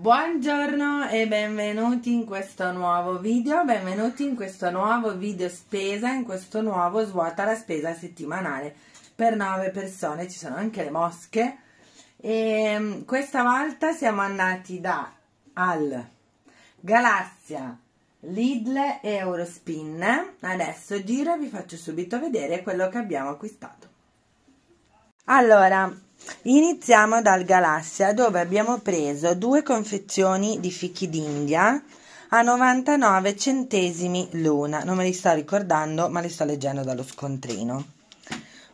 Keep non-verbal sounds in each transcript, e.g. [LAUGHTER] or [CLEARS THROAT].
Buongiorno e benvenuti in questo nuovo video, benvenuti in questo nuovo video spesa, in questo nuovo svuota la spesa settimanale per 9 persone, ci sono anche le mosche e ehm, questa volta siamo andati da Al, Galassia, Lidl Eurospin, adesso giro e vi faccio subito vedere quello che abbiamo acquistato. Allora, Iniziamo dal Galassia dove abbiamo preso due confezioni di fichi d'India a 99 centesimi l'una. Non me li sto ricordando, ma li sto leggendo dallo scontrino.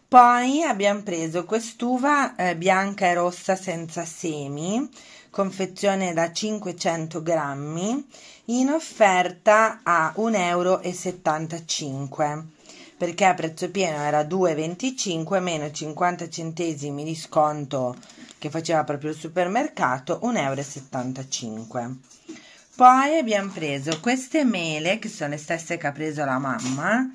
Poi abbiamo preso quest'uva eh, bianca e rossa senza semi, confezione da 500 grammi, in offerta a 1,75 euro perché a prezzo pieno era 2,25 meno 50 centesimi di sconto che faceva proprio il supermercato 1,75 euro. Poi abbiamo preso queste mele che sono le stesse che ha preso la mamma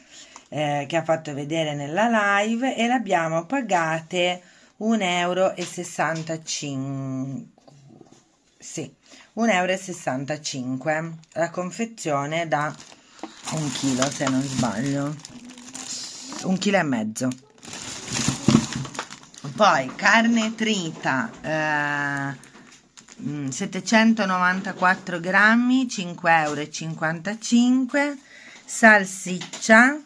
eh, che ha fatto vedere nella live e le abbiamo pagate 1,65 euro. Sì, 1,65 euro la confezione da un chilo se non sbaglio un chilo e mezzo poi carne trita eh, 794 mm, grammi 5,55 euro salsiccia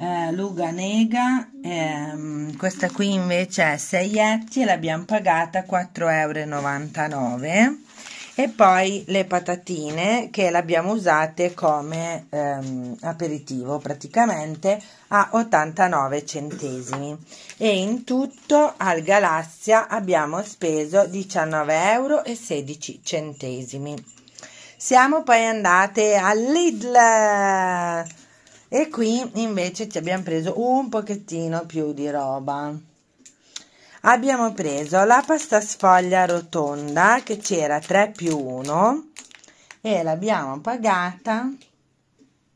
eh, luga nega ehm, questa qui invece è 6 etti e l'abbiamo pagata 4,99 euro e poi le patatine che le abbiamo usate come ehm, aperitivo praticamente a 89 centesimi e in tutto al Galassia abbiamo speso 19,16 euro siamo poi andate all'Idl e qui invece ci abbiamo preso un pochettino più di roba abbiamo preso la pasta sfoglia rotonda che c'era 3 più 1 e l'abbiamo pagata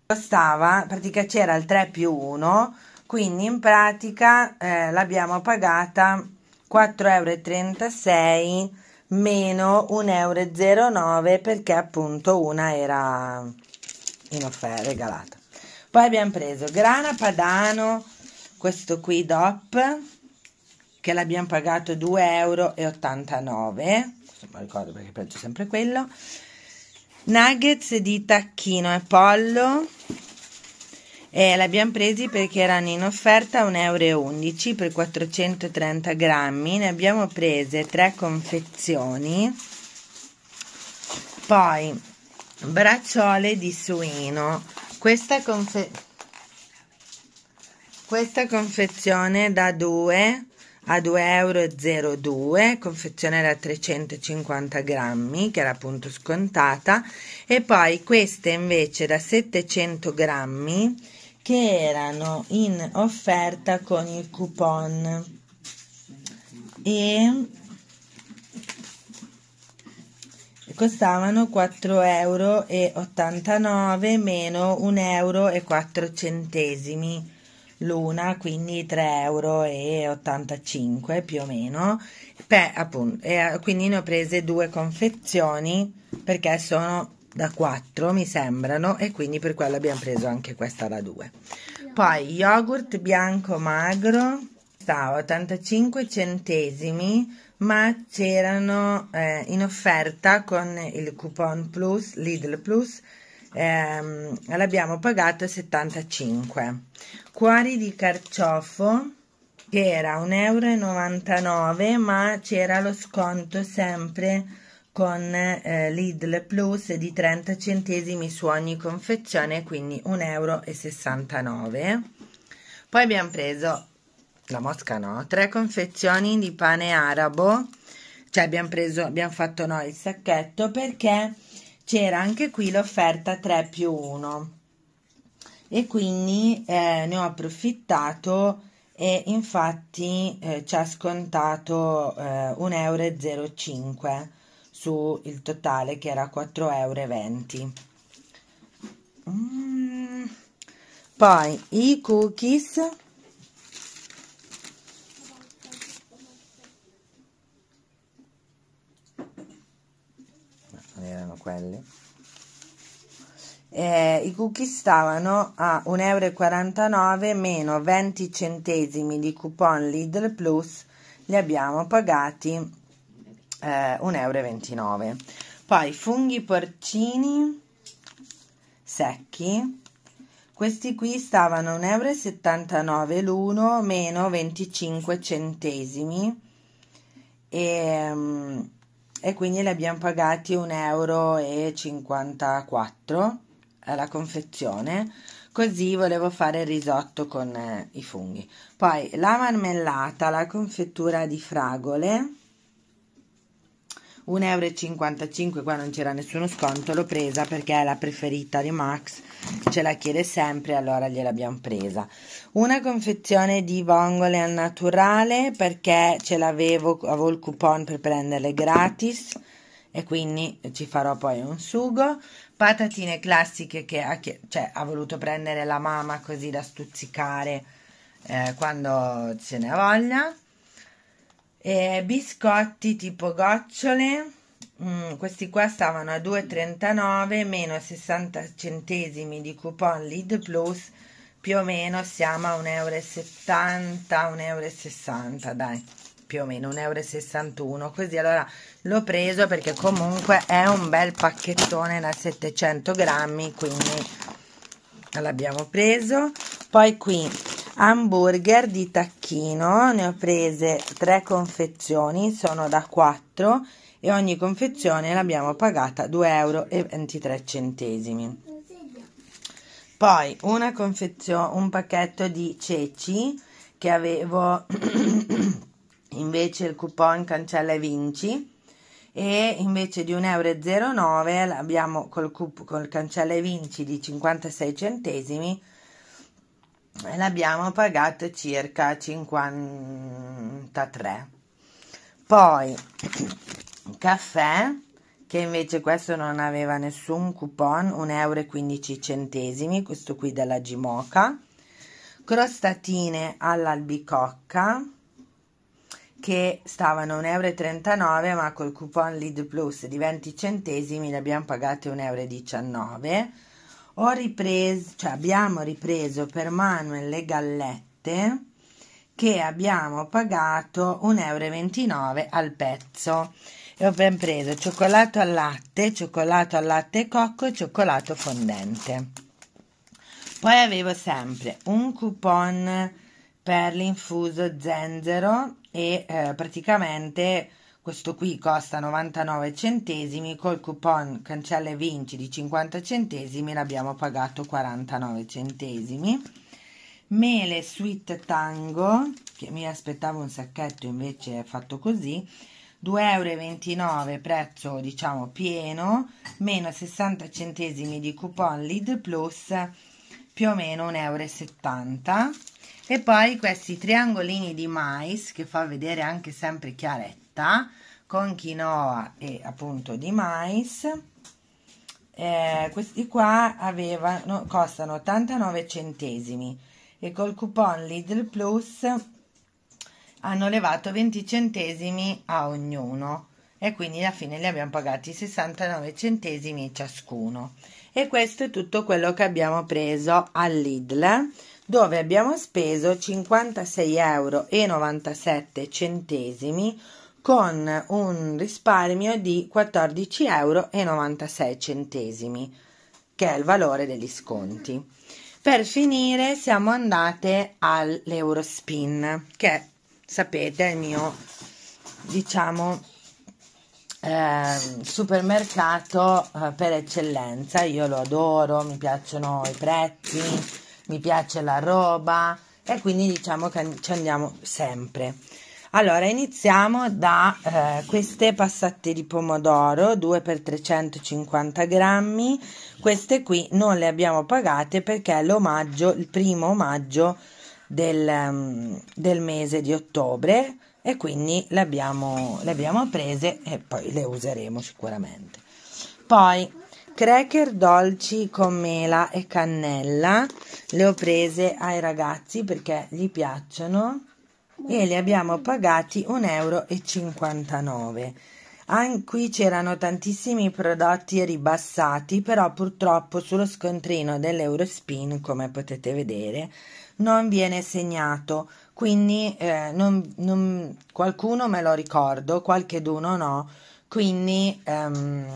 costava pratica c'era il 3 più 1 quindi in pratica eh, l'abbiamo pagata 4,36 euro meno 1,09 euro perché appunto una era in offerta regalata poi abbiamo preso grana padano questo qui DOP che l'abbiamo pagato 2,89 euro, non ricordo perché penso sempre quello, nuggets di tacchino e pollo, e l'abbiamo presi perché erano in offerta 1,11 euro per 430 grammi, ne abbiamo prese tre confezioni, poi bracciole di suino, questa confezione questa confezione da 2 a 2,02 euro, confezione da 350 grammi, che era appunto scontata, e poi queste invece da 700 grammi, che erano in offerta con il coupon. E costavano 4,89 euro meno 1,04 euro l'una, quindi 3,85 euro più o meno. Beh, appunto, e eh, quindi ne ho prese due confezioni perché sono da 4 mi sembrano e quindi per quello abbiamo preso anche questa da 2. Poi yogurt bianco magro sta 85 centesimi ma c'erano eh, in offerta con il coupon plus Lidl plus ehm, l'abbiamo pagato 75 cuori di carciofo che era 1,99 euro ma c'era lo sconto sempre con eh, Lidl Plus di 30 centesimi su ogni confezione quindi 1,69 euro poi abbiamo preso la mosca no, tre confezioni di pane arabo, cioè abbiamo preso, abbiamo fatto noi il sacchetto perché c'era anche qui l'offerta 3 più 1 e quindi eh, ne ho approfittato e infatti eh, ci ha scontato eh, 1,05 euro il totale che era 4,20 euro. Mm. Poi i cookies erano quelli. Eh, I cookie stavano a 1,49 euro meno 20 centesimi di coupon Lidl Plus, li abbiamo pagati eh, 1,29 euro. Poi funghi porcini secchi, questi qui stavano 1,79 euro l'uno meno 25 centesimi. E, ehm, e quindi li abbiamo pagati 1,54 euro alla confezione così volevo fare il risotto con eh, i funghi poi la marmellata la confettura di fragole 1,55€ qua non c'era nessuno sconto, l'ho presa perché è la preferita di Max, ce la chiede sempre, allora gliel'abbiamo presa. Una confezione di vongole al naturale perché ce l'avevo, avevo il coupon per prenderle gratis e quindi ci farò poi un sugo. Patatine classiche che ha, cioè, ha voluto prendere la mamma così da stuzzicare eh, quando ce ne ha voglia e biscotti tipo gocciole, mm, questi qua stavano a 2,39 meno 60 centesimi di coupon Lead Plus, più o meno siamo a 1,70 euro, 1,60 euro, dai, più o meno 1,61 euro, così allora l'ho preso perché comunque è un bel pacchettone da 700 grammi, quindi l'abbiamo preso. Poi qui hamburger di tacchino ne ho prese tre confezioni sono da 4 e ogni confezione l'abbiamo pagata 2,23 euro poi una confezione un pacchetto di ceci che avevo [CLEARS THROAT] invece il coupon cancella e vinci e invece di 1,09 euro abbiamo col, col cancella e vinci di 56 centesimi l'abbiamo pagato circa 53 poi caffè che invece questo non aveva nessun coupon 1,15 euro questo qui della Gimoca crostatine all'albicocca che stavano 1,39 euro ma col coupon Lead Plus di 20 centesimi le abbiamo pagate 1,19 euro ho ripreso, cioè abbiamo ripreso per Manuel le gallette che abbiamo pagato 1,29 euro al pezzo e ho ben preso cioccolato al latte, cioccolato al latte e cocco e cioccolato fondente. Poi avevo sempre un coupon per l'infuso zenzero e eh, praticamente questo qui costa 99 centesimi, col coupon cancella e vinci di 50 centesimi l'abbiamo pagato 49 centesimi. Mele Sweet Tango, che mi aspettavo un sacchetto invece è fatto così, 2,29 euro prezzo diciamo pieno, meno 60 centesimi di coupon Lid Plus, più o meno 1,70 euro. E poi questi triangolini di mais che fa vedere anche sempre chiarezza ricotta con quinoa e appunto di mais. Eh, questi qua avevano, costano 89 centesimi e col coupon Lidl Plus hanno levato 20 centesimi a ognuno e quindi alla fine li abbiamo pagati 69 centesimi ciascuno e questo è tutto quello che abbiamo preso al Lidl dove abbiamo speso 56,97 euro con un risparmio di 14,96 euro, che è il valore degli sconti. Per finire siamo andate all'Eurospin, che sapete è il mio, diciamo, eh, supermercato eh, per eccellenza. Io lo adoro, mi piacciono i prezzi, mi piace la roba e quindi diciamo che ci andiamo sempre. Allora, iniziamo da eh, queste passate di pomodoro, 2 per 350 grammi. Queste qui non le abbiamo pagate perché è l'omaggio, il primo omaggio del, mm, del mese di ottobre e quindi le abbiamo, le abbiamo prese e poi le useremo sicuramente. Poi cracker dolci con mela e cannella, le ho prese ai ragazzi perché gli piacciono e li abbiamo pagati 1,59 euro. Anche qui c'erano tantissimi prodotti ribassati, però purtroppo sullo scontrino dell'Eurospin, come potete vedere, non viene segnato. Quindi eh, non, non, qualcuno me lo ricordo, qualche d'uno no. Quindi ehm,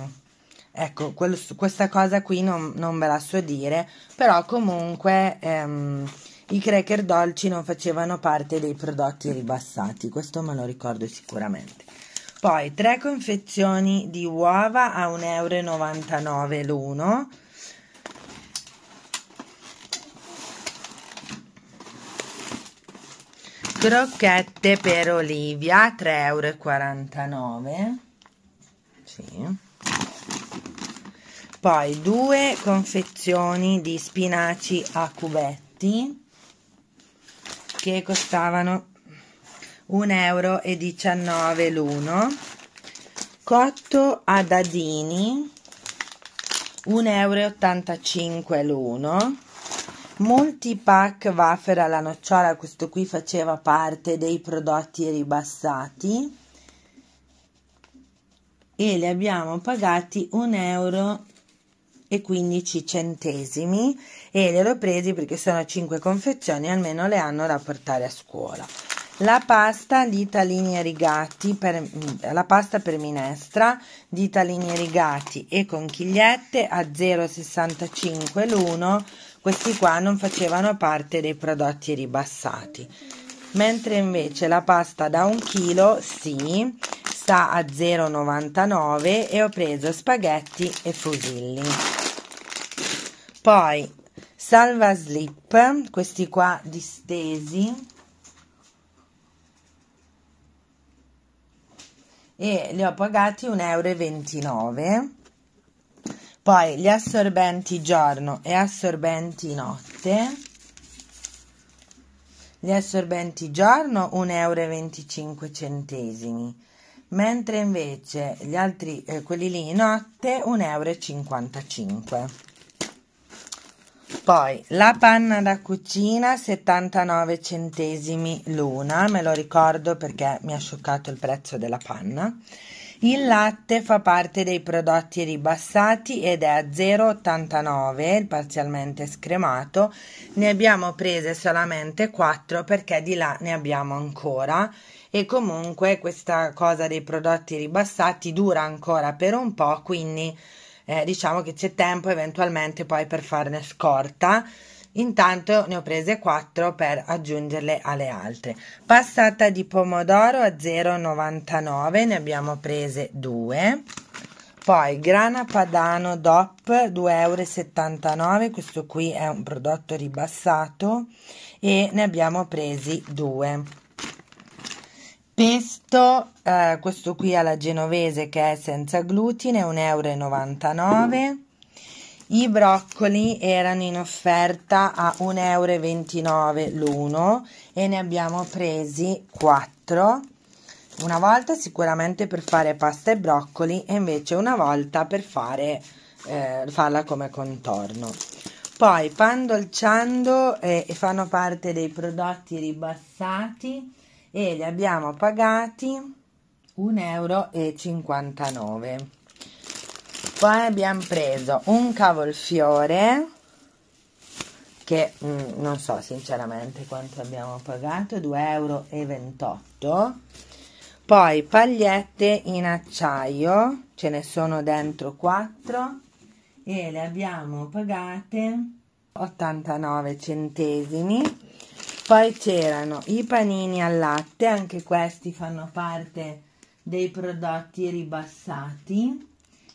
ecco, quel, questa cosa qui non, non, ve la so dire, però comunque... Ehm, i cracker dolci non facevano parte dei prodotti ribassati, questo me lo ricordo sicuramente. Poi tre confezioni di uova a 1,99 euro l'uno. Crocchette per Olivia 3,49 euro. Sì. Poi due confezioni di spinaci a cubetti che costavano 1,19 euro l'uno, cotto a dadini 1,85 euro l'uno, multipack wafer alla nocciola, questo qui faceva parte dei prodotti ribassati e li abbiamo pagati 1,15 euro e 15 centesimi e li ho presi perché sono 5 confezioni, almeno le hanno da portare a scuola. La pasta di talini rigati per, mm, la pasta per minestra di talini rigati e conchigliette a 0,65 l'uno. Questi qua non facevano parte dei prodotti ribassati. Mentre invece la pasta da un chilo sì, sta a 0,99 e ho preso spaghetti e fusilli. Poi salva slip questi qua distesi e li ho pagati 1,29 euro poi gli assorbenti giorno e assorbenti notte gli assorbenti giorno 1,25 euro mentre invece gli altri eh, quelli lì notte 1,55 euro poi la panna da cucina 79 centesimi l'una, me lo ricordo perché mi ha scioccato il prezzo della panna. Il latte fa parte dei prodotti ribassati ed è a 0,89 il parzialmente scremato. Ne abbiamo prese solamente 4 perché di là ne abbiamo ancora e comunque questa cosa dei prodotti ribassati dura ancora per un po', quindi eh, diciamo che c'è tempo eventualmente poi per farne scorta. Intanto ne ho prese 4 per aggiungerle alle altre. Passata di pomodoro a 0,99, ne abbiamo prese 2. Poi grana padano DOP 2,79 euro, questo qui è un prodotto ribassato e ne abbiamo presi due. Pesto, eh, questo qui alla genovese che è senza glutine, 1,99 euro. I broccoli erano in offerta a 1,29 euro l'uno e ne abbiamo presi 4. Una volta sicuramente per fare pasta e broccoli e invece una volta per fare, eh, farla come contorno. Poi pan dolciando eh, fanno parte dei prodotti ribassati e li abbiamo pagati 1,59 euro poi abbiamo preso un cavolfiore che mh, mm, non so sinceramente quanto abbiamo pagato 2,28 euro poi pagliette in acciaio ce ne sono dentro 4 e le abbiamo pagate 89 centesimi poi c'erano i panini al latte, anche questi fanno parte dei prodotti ribassati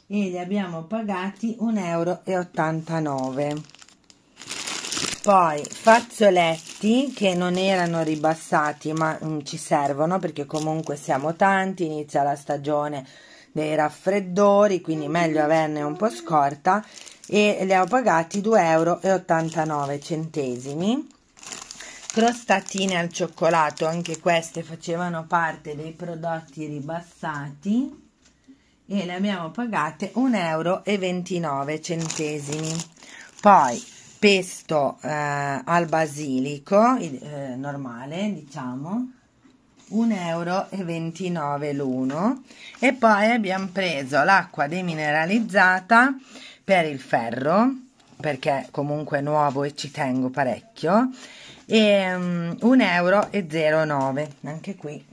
e li abbiamo pagati 1,89 euro. Poi fazzoletti che non erano ribassati ma mh, mm, ci servono perché comunque siamo tanti, inizia la stagione dei raffreddori, quindi meglio averne un po' scorta e li ho pagati 2,89 euro. centesimi crostatine al cioccolato, anche queste facevano parte dei prodotti ribassati e le abbiamo pagate 1,29 euro. Poi pesto eh, al basilico, eh, normale diciamo, 1,29 euro l'uno e poi abbiamo preso l'acqua demineralizzata per il ferro perché comunque è nuovo e ci tengo parecchio Ehm, e um, 1,09 euro anche qui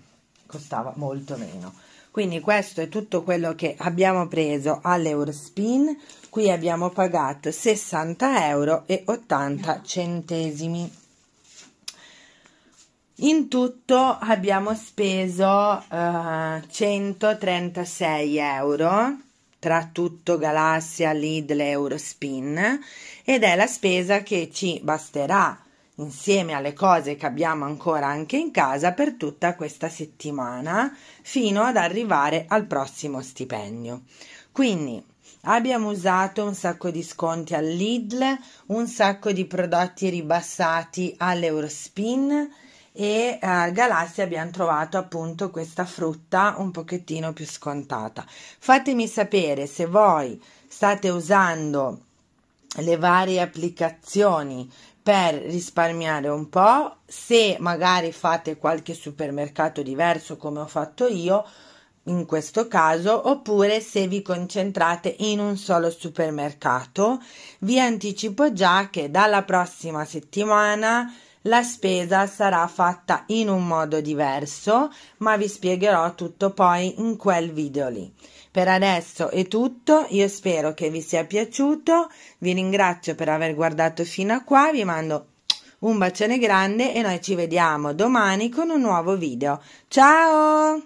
costava molto meno quindi questo è tutto quello che abbiamo preso all'Eurospin qui abbiamo pagato 60 euro e 80 centesimi in tutto abbiamo speso uh, eh, 136 euro tra tutto Galassia, Lidl e Eurospin ed è la spesa che ci basterà insieme alle cose che abbiamo ancora anche in casa per tutta questa settimana fino ad arrivare al prossimo stipendio. Quindi abbiamo usato un sacco di sconti all'Idl, un sacco di prodotti ribassati all'Eurospin e eh, a Galassia abbiamo trovato appunto questa frutta un pochettino più scontata. Fatemi sapere se voi state usando le varie applicazioni per risparmiare un po', se magari fate qualche supermercato diverso come ho fatto io in questo caso, oppure se vi concentrate in un solo supermercato, vi anticipo già che dalla prossima settimana la spesa sarà fatta in un modo diverso, ma vi spiegherò tutto poi in quel video lì. Per adesso è tutto, io spero che vi sia piaciuto, vi ringrazio per aver guardato fino a qua, vi mando un bacione grande e noi ci vediamo domani con un nuovo video. Ciao!